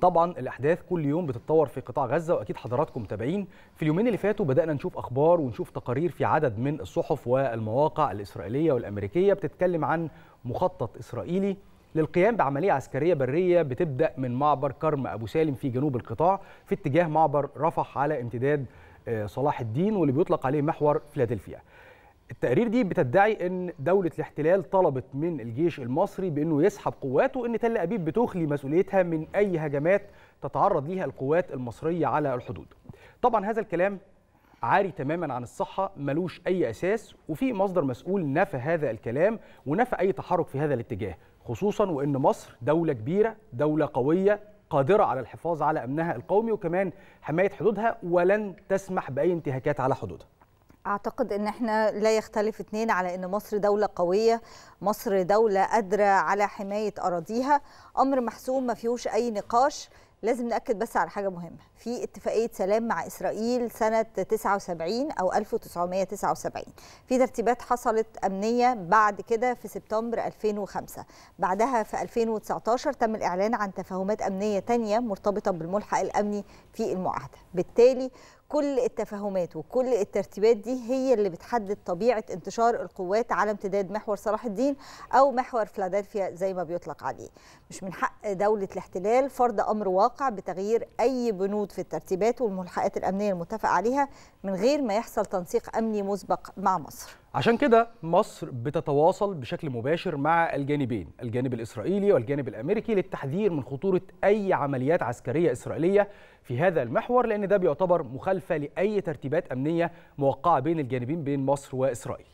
طبعا الاحداث كل يوم بتتطور في قطاع غزه واكيد حضراتكم متابعين في اليومين اللي فاتوا بدانا نشوف اخبار ونشوف تقارير في عدد من الصحف والمواقع الاسرائيليه والامريكيه بتتكلم عن مخطط اسرائيلي للقيام بعمليه عسكريه بريه بتبدا من معبر كرم ابو سالم في جنوب القطاع في اتجاه معبر رفح على امتداد آه، صلاح الدين واللي بيطلق عليه محور فيلادلفيا التقارير دي بتدعي ان دوله الاحتلال طلبت من الجيش المصري بانه يسحب قواته وان تل ابيب بتخلي مسؤوليتها من اي هجمات تتعرض ليها القوات المصريه على الحدود. طبعا هذا الكلام عاري تماما عن الصحه ملوش اي اساس وفي مصدر مسؤول نفى هذا الكلام ونفى اي تحرك في هذا الاتجاه خصوصا وان مصر دوله كبيره دوله قويه قادره على الحفاظ على امنها القومي وكمان حمايه حدودها ولن تسمح باي انتهاكات على حدودها. أعتقد أن احنا لا يختلف اثنين على أن مصر دولة قوية مصر دولة قادرة على حماية أراضيها أمر محسوم ما فيهوش أي نقاش لازم نأكد بس على حاجة مهمة في اتفاقيه سلام مع اسرائيل سنه 79 او 1979 في ترتيبات حصلت امنيه بعد كده في سبتمبر 2005 بعدها في 2019 تم الاعلان عن تفاهمات امنيه تانية مرتبطه بالملحق الامني في المعاهده بالتالي كل التفاهمات وكل الترتيبات دي هي اللي بتحدد طبيعه انتشار القوات على امتداد محور صلاح الدين او محور فلادلفيا زي ما بيطلق عليه مش من حق دوله الاحتلال فرض امر واقع بتغيير اي بنود موجود في الترتيبات والملحقات الأمنية المتفق عليها من غير ما يحصل تنسيق أمني مسبق مع مصر عشان كده مصر بتتواصل بشكل مباشر مع الجانبين الجانب الإسرائيلي والجانب الأمريكي للتحذير من خطورة أي عمليات عسكرية إسرائيلية في هذا المحور لأن ده بيعتبر مخالفة لأي ترتيبات أمنية موقعة بين الجانبين بين مصر وإسرائيل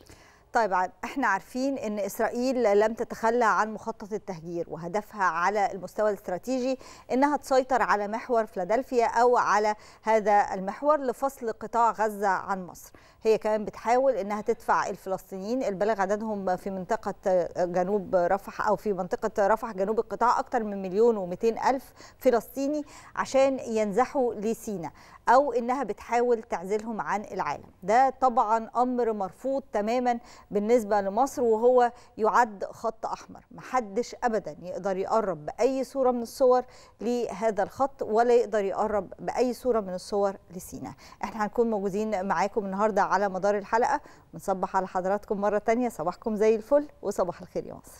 طيب احنا عارفين ان اسرائيل لم تتخلى عن مخطط التهجير وهدفها على المستوى الاستراتيجي انها تسيطر على محور فلادلفيا او على هذا المحور لفصل قطاع غزه عن مصر. هي كمان بتحاول انها تدفع الفلسطينيين البالغ عددهم في منطقه جنوب رفح او في منطقه رفح جنوب القطاع اكثر من مليون و الف فلسطيني عشان ينزحوا لسينا او انها بتحاول تعزلهم عن العالم. ده طبعا امر مرفوض تماما بالنسبة لمصر وهو يعد خط أحمر محدش أبدا يقدر يقرب بأي صورة من الصور لهذا الخط ولا يقدر يقرب بأي صورة من الصور لسينا احنا هنكون موجودين معاكم النهاردة على مدار الحلقة بنصبح على حضراتكم مرة تانية صباحكم زي الفل وصباح الخير يا مصر